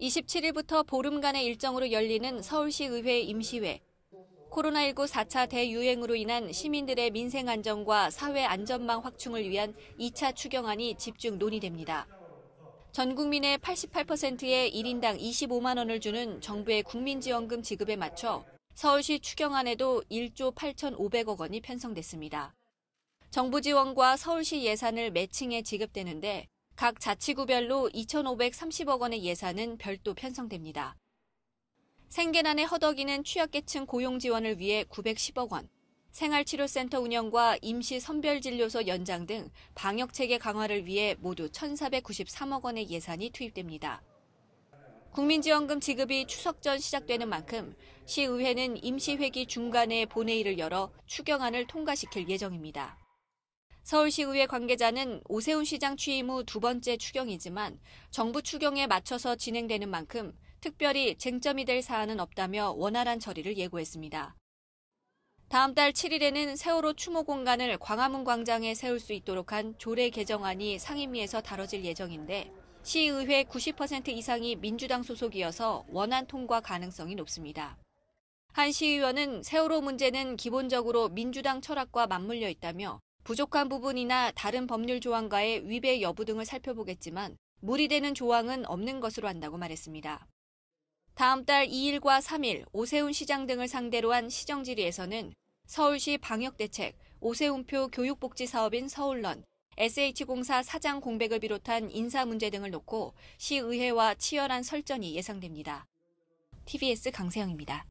27일부터 보름간의 일정으로 열리는 서울시 의회 임시회. 코로나19 4차 대유행으로 인한 시민들의 민생 안정과 사회 안전망 확충을 위한 2차 추경안이 집중 논의됩니다. 전 국민의 88%의 1인당 25만 원을 주는 정부의 국민지원금 지급에 맞춰 서울시 추경안에도 1조 8,500억 원이 편성됐습니다. 정부 지원과 서울시 예산을 매칭해 지급되는데 각 자치구별로 2,530억 원의 예산은 별도 편성됩니다. 생계난에 허덕이는 취약계층 고용 지원을 위해 910억 원, 생활치료센터 운영과 임시 선별진료소 연장 등 방역체계 강화를 위해 모두 1,493억 원의 예산이 투입됩니다. 국민지원금 지급이 추석 전 시작되는 만큼 시의회는 임시회기 중간에 본회의를 열어 추경안을 통과시킬 예정입니다. 서울시의회 관계자는 오세훈 시장 취임 후 두 번째 추경이지만 정부 추경에 맞춰서 진행되는 만큼 특별히 쟁점이 될 사안은 없다며 원활한 처리를 예고했습니다. 다음 달 7일에는 세월호 추모 공간을 광화문 광장에 세울 수 있도록 한 조례 개정안이 상임위에서 다뤄질 예정인데 시의회 90% 이상이 민주당 소속이어서 원안 통과 가능성이 높습니다. 한 시의원은 세월호 문제는 기본적으로 민주당 철학과 맞물려 있다며 부족한 부분이나 다른 법률 조항과의 위배 여부 등을 살펴보겠지만 무리되는 조항은 없는 것으로 한다고 말했습니다. 다음 달 2일과 3일 오세훈 시장 등을 상대로 한 시정 질의에서는 서울시 방역대책, 오세훈표 교육복지 사업인 서울런, SH공사 사장 공백을 비롯한 인사 문제 등을 놓고 시의회와 치열한 설전이 예상됩니다. TBS 강세영입니다.